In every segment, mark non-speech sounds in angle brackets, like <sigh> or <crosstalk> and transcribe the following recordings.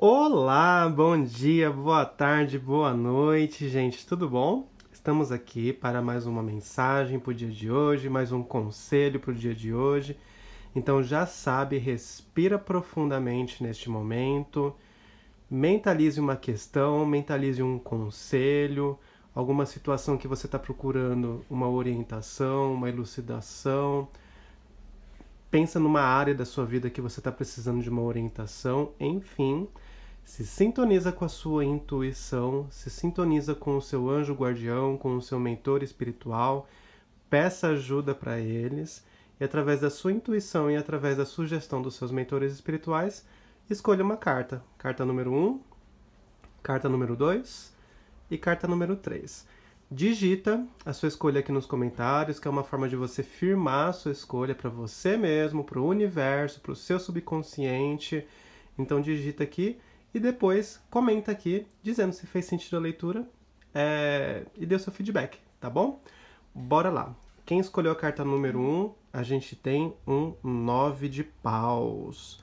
Olá, bom dia, boa tarde, boa noite, gente, tudo bom? Estamos aqui para mais uma mensagem para o dia de hoje, mais um conselho para o dia de hoje. Então já sabe, respira profundamente neste momento, mentalize uma questão, mentalize um conselho, alguma situação que você está procurando uma orientação, uma elucidação pensa numa área da sua vida que você está precisando de uma orientação, enfim, se sintoniza com a sua intuição, se sintoniza com o seu anjo guardião, com o seu mentor espiritual, peça ajuda para eles e através da sua intuição e através da sugestão dos seus mentores espirituais, escolha uma carta. Carta número 1, um, carta número 2 e carta número 3. Digita a sua escolha aqui nos comentários, que é uma forma de você firmar a sua escolha para você mesmo, para o universo, para o seu subconsciente. Então digita aqui e depois comenta aqui dizendo se fez sentido a leitura é, e deu seu feedback, tá bom? Bora lá. Quem escolheu a carta número 1, a gente tem um 9 de paus.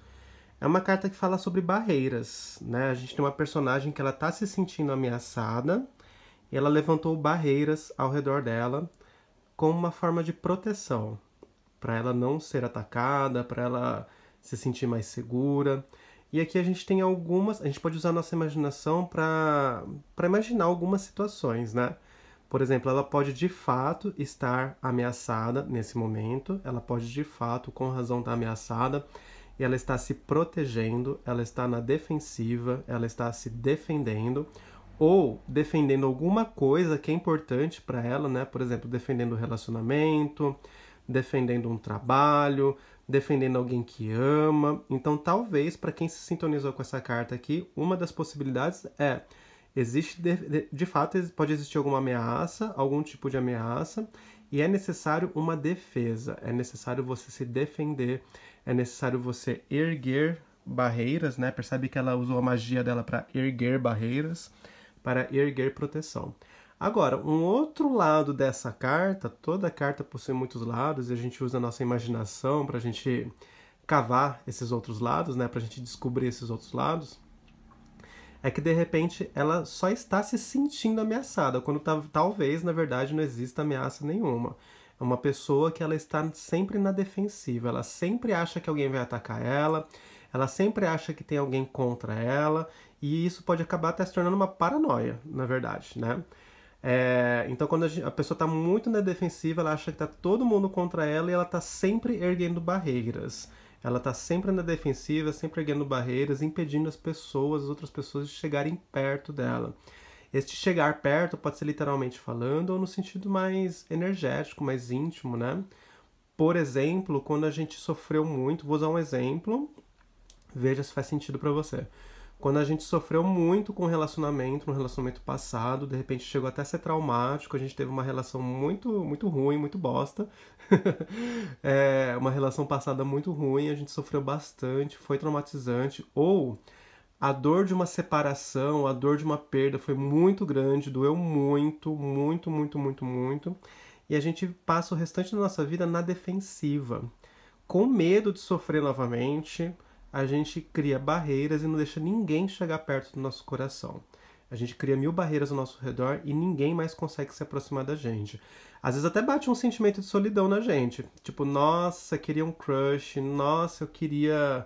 É uma carta que fala sobre barreiras, né? A gente tem uma personagem que ela tá se sentindo ameaçada, e ela levantou barreiras ao redor dela como uma forma de proteção, para ela não ser atacada, para ela se sentir mais segura. E aqui a gente tem algumas, a gente pode usar nossa imaginação para imaginar algumas situações, né? Por exemplo, ela pode de fato estar ameaçada nesse momento, ela pode de fato, com razão, estar ameaçada, e ela está se protegendo, ela está na defensiva, ela está se defendendo, ou defendendo alguma coisa que é importante para ela, né? Por exemplo, defendendo o relacionamento, defendendo um trabalho, defendendo alguém que ama. Então, talvez, para quem se sintonizou com essa carta aqui, uma das possibilidades é: existe de, de, fato, pode existir alguma ameaça, algum tipo de ameaça, e é necessário uma defesa, é necessário você se defender, é necessário você erguer barreiras, né? Percebe que ela usou a magia dela para erguer barreiras, para erguer proteção. Agora, um outro lado dessa carta, toda carta possui muitos lados e a gente usa a nossa imaginação para a gente cavar esses outros lados, né, para a gente descobrir esses outros lados, é que de repente ela só está se sentindo ameaçada, quando talvez, na verdade, não exista ameaça nenhuma. É uma pessoa que ela está sempre na defensiva, ela sempre acha que alguém vai atacar ela, ela sempre acha que tem alguém contra ela, e isso pode acabar até se tornando uma paranoia, na verdade, né? É, então, quando a, pessoa está muito na defensiva, ela acha que está todo mundo contra ela e ela está sempre erguendo barreiras. Ela está sempre na defensiva, sempre erguendo barreiras, impedindo as pessoas, as outras pessoas, de chegarem perto dela. Este chegar perto pode ser literalmente falando ou no sentido mais energético, mais íntimo, né? Por exemplo, quando a gente sofreu muito, vou usar um exemplo, veja se faz sentido para você quando a gente sofreu muito com o relacionamento, no relacionamento passado, de repente chegou até a ser traumático, a gente teve uma relação muito, muito ruim, muito bosta, <laughs> é, uma relação passada muito ruim, a gente sofreu bastante, foi traumatizante, ou a dor de uma separação, a dor de uma perda foi muito grande, doeu muito, muito, muito, muito, muito, e a gente passa o restante da nossa vida na defensiva, com medo de sofrer novamente, a gente cria barreiras e não deixa ninguém chegar perto do nosso coração. A gente cria mil barreiras ao nosso redor e ninguém mais consegue se aproximar da gente. Às vezes até bate um sentimento de solidão na gente. Tipo, nossa, queria um crush, nossa, eu queria.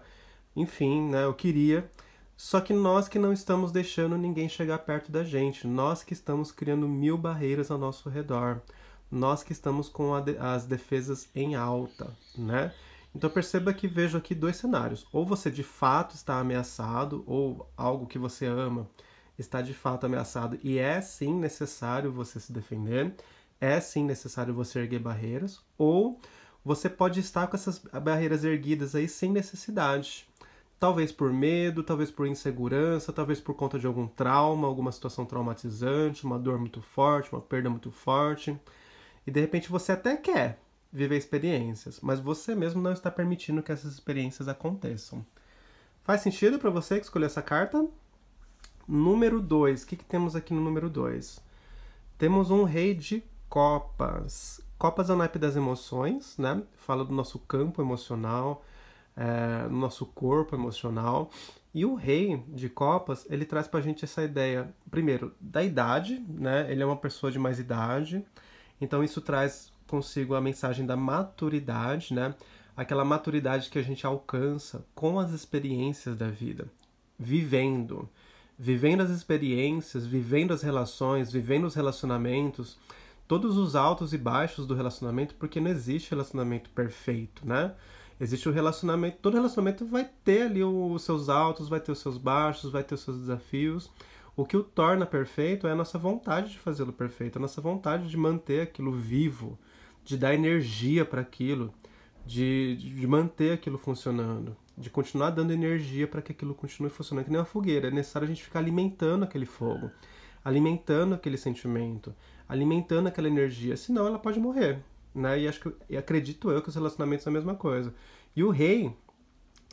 Enfim, né? Eu queria. Só que nós que não estamos deixando ninguém chegar perto da gente. Nós que estamos criando mil barreiras ao nosso redor. Nós que estamos com de... as defesas em alta, né? Então perceba que vejo aqui dois cenários. Ou você de fato está ameaçado, ou algo que você ama está de fato ameaçado e é sim necessário você se defender, é sim necessário você erguer barreiras, ou você pode estar com essas barreiras erguidas aí sem necessidade. Talvez por medo, talvez por insegurança, talvez por conta de algum trauma, alguma situação traumatizante, uma dor muito forte, uma perda muito forte. E de repente você até quer, viver experiências, mas você mesmo não está permitindo que essas experiências aconteçam. Faz sentido para você que escolheu essa carta? Número 2. O que, que temos aqui no número 2? Temos um rei de copas. Copas é o naipe das emoções, né? Fala do nosso campo emocional, é, do nosso corpo emocional. E o rei de copas, ele traz pra gente essa ideia, primeiro, da idade, né? Ele é uma pessoa de mais idade, então isso traz consigo a mensagem da maturidade, né? Aquela maturidade que a gente alcança com as experiências da vida, vivendo, vivendo as experiências, vivendo as relações, vivendo os relacionamentos, todos os altos e baixos do relacionamento, porque não existe relacionamento perfeito, né? Existe o relacionamento, todo relacionamento vai ter ali os seus altos, vai ter os seus baixos, vai ter os seus desafios. O que o torna perfeito é a nossa vontade de fazê-lo perfeito, a nossa vontade de manter aquilo vivo, de dar energia para aquilo, de, de manter aquilo funcionando, de continuar dando energia para que aquilo continue funcionando, que nem uma fogueira. É necessário a gente ficar alimentando aquele fogo, alimentando aquele sentimento, alimentando aquela energia, senão ela pode morrer. Né? E acho que e acredito eu que os relacionamentos são a mesma coisa. E o rei,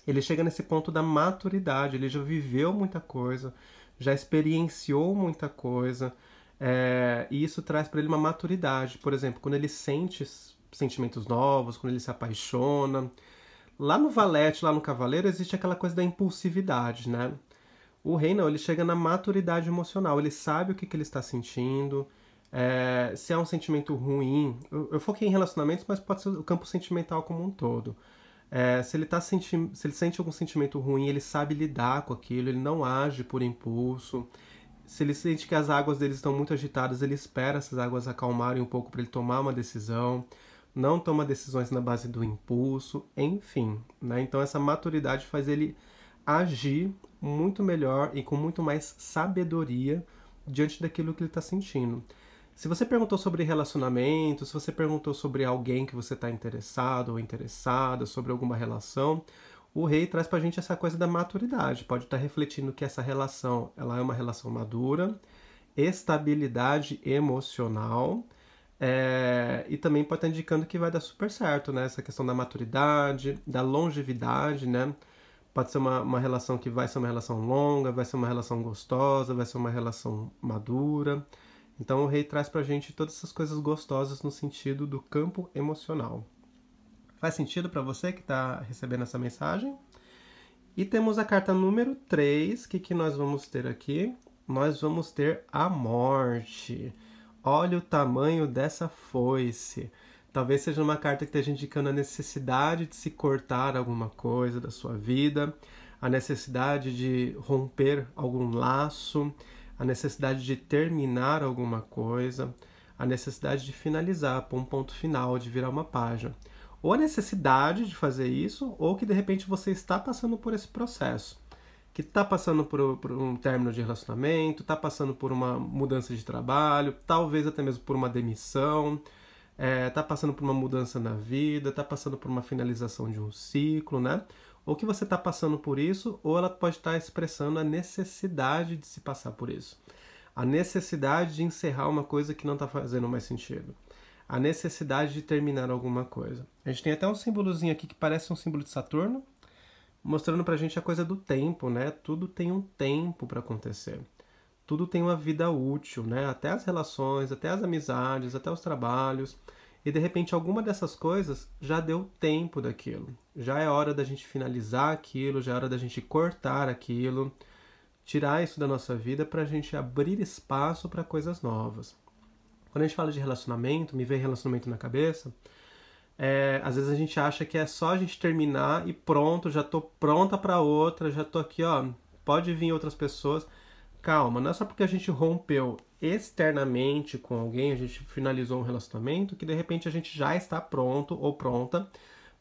ele chega nesse ponto da maturidade, ele já viveu muita coisa, já experienciou muita coisa, é, e isso traz para ele uma maturidade. Por exemplo, quando ele sente sentimentos novos, quando ele se apaixona. Lá no Valete, lá no Cavaleiro, existe aquela coisa da impulsividade, né? O rei não, ele chega na maturidade emocional, ele sabe o que, que ele está sentindo, é, se é um sentimento ruim. Eu, eu foquei em relacionamentos, mas pode ser o campo sentimental como um todo. É, se, ele tá senti se ele sente algum sentimento ruim, ele sabe lidar com aquilo, ele não age por impulso se ele sente que as águas dele estão muito agitadas, ele espera essas águas acalmarem um pouco para ele tomar uma decisão, não toma decisões na base do impulso, enfim. Né? Então, essa maturidade faz ele agir muito melhor e com muito mais sabedoria diante daquilo que ele está sentindo. Se você perguntou sobre relacionamento, se você perguntou sobre alguém que você está interessado ou interessada, sobre alguma relação, o rei traz para a gente essa coisa da maturidade. Pode estar tá refletindo que essa relação ela é uma relação madura, estabilidade emocional. É, e também pode estar tá indicando que vai dar super certo, né? Essa questão da maturidade, da longevidade, né? Pode ser uma, uma relação que vai ser uma relação longa, vai ser uma relação gostosa, vai ser uma relação madura. Então o rei traz para a gente todas essas coisas gostosas no sentido do campo emocional. Faz sentido para você que está recebendo essa mensagem? E temos a carta número 3, o que, que nós vamos ter aqui? Nós vamos ter a morte. Olha o tamanho dessa foice. Talvez seja uma carta que esteja indicando a necessidade de se cortar alguma coisa da sua vida, a necessidade de romper algum laço, a necessidade de terminar alguma coisa, a necessidade de finalizar, pôr um ponto final, de virar uma página ou a necessidade de fazer isso, ou que de repente você está passando por esse processo. Que está passando por, por um término de relacionamento, está passando por uma mudança de trabalho, talvez até mesmo por uma demissão, está é, tá passando por uma mudança na vida, está passando por uma finalização de um ciclo, né? Ou que você está passando por isso, ou ela pode estar tá expressando a necessidade de se passar por isso. A necessidade de encerrar uma coisa que não está fazendo mais sentido a necessidade de terminar alguma coisa. A gente tem até um símbolozinho aqui que parece um símbolo de Saturno, mostrando pra gente a coisa do tempo, né? Tudo tem um tempo para acontecer. Tudo tem uma vida útil, né? Até as relações, até as amizades, até os trabalhos. E de repente alguma dessas coisas já deu tempo daquilo. Já é hora da gente finalizar aquilo, já é hora da gente cortar aquilo, tirar isso da nossa vida para a gente abrir espaço para coisas novas. Quando a gente fala de relacionamento, me vem relacionamento na cabeça, é, às vezes a gente acha que é só a gente terminar e pronto, já tô pronta para outra, já tô aqui, ó, pode vir outras pessoas. Calma, não é só porque a gente rompeu externamente com alguém, a gente finalizou um relacionamento, que de repente a gente já está pronto ou pronta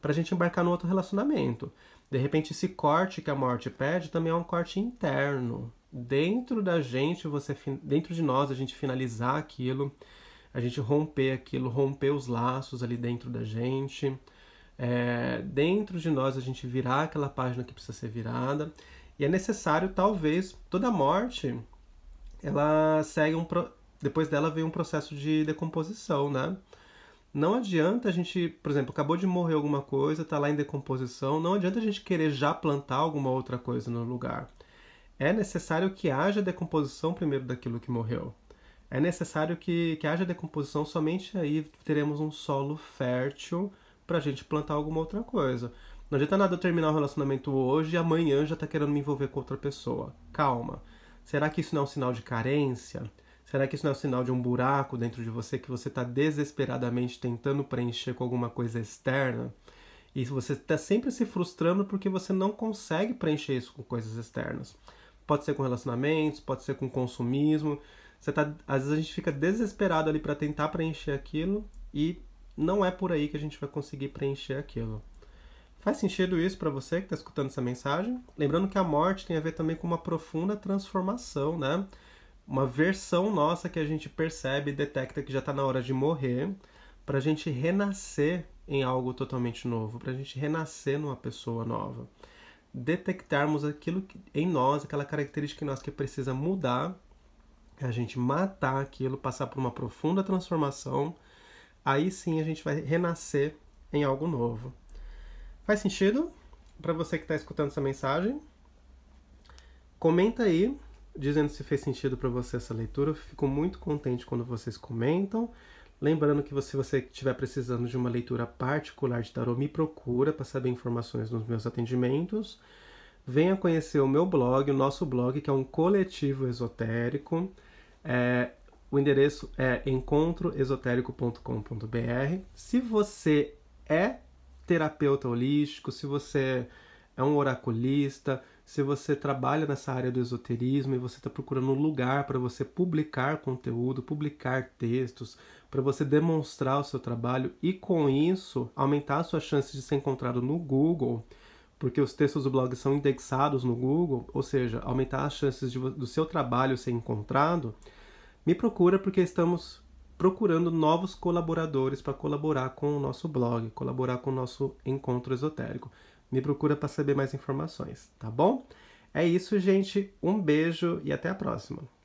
para a gente embarcar no outro relacionamento. De repente, esse corte que a morte pede também é um corte interno. Dentro da gente, você, dentro de nós, a gente finalizar aquilo a gente romper aquilo, romper os laços ali dentro da gente. É, dentro de nós a gente virar aquela página que precisa ser virada. E é necessário, talvez, toda morte, ela segue um. Pro... Depois dela vem um processo de decomposição, né? Não adianta a gente, por exemplo, acabou de morrer alguma coisa, está lá em decomposição, não adianta a gente querer já plantar alguma outra coisa no lugar. É necessário que haja decomposição primeiro daquilo que morreu é necessário que, que haja decomposição, somente aí teremos um solo fértil para a gente plantar alguma outra coisa. Não adianta nada eu terminar o um relacionamento hoje e amanhã já tá querendo me envolver com outra pessoa. Calma. Será que isso não é um sinal de carência? Será que isso não é um sinal de um buraco dentro de você que você está desesperadamente tentando preencher com alguma coisa externa? E você está sempre se frustrando porque você não consegue preencher isso com coisas externas. Pode ser com relacionamentos, pode ser com consumismo. Você tá, às vezes a gente fica desesperado ali para tentar preencher aquilo e não é por aí que a gente vai conseguir preencher aquilo. Faz sentido isso para você que está escutando essa mensagem? Lembrando que a morte tem a ver também com uma profunda transformação, né? Uma versão nossa que a gente percebe e detecta que já está na hora de morrer, para a gente renascer em algo totalmente novo, para a gente renascer numa pessoa nova. Detectarmos aquilo que, em nós, aquela característica em nós que precisa mudar é a gente matar aquilo, passar por uma profunda transformação, aí sim a gente vai renascer em algo novo. Faz sentido? Para você que está escutando essa mensagem, comenta aí dizendo se fez sentido para você essa leitura. Eu fico muito contente quando vocês comentam. Lembrando que se você estiver precisando de uma leitura particular de tarô, me procura para saber informações nos meus atendimentos. Venha conhecer o meu blog, o nosso blog, que é um coletivo esotérico. É, o endereço é encontroesotérico.com.br. Se você é terapeuta holístico, se você é um oraculista, se você trabalha nessa área do esoterismo e você está procurando um lugar para você publicar conteúdo, publicar textos, para você demonstrar o seu trabalho e com isso aumentar a sua chance de ser encontrado no Google, porque os textos do blog são indexados no Google, ou seja, aumentar as chances de, do seu trabalho ser encontrado, me procura porque estamos procurando novos colaboradores para colaborar com o nosso blog, colaborar com o nosso encontro esotérico. Me procura para saber mais informações, tá bom? É isso, gente. Um beijo e até a próxima.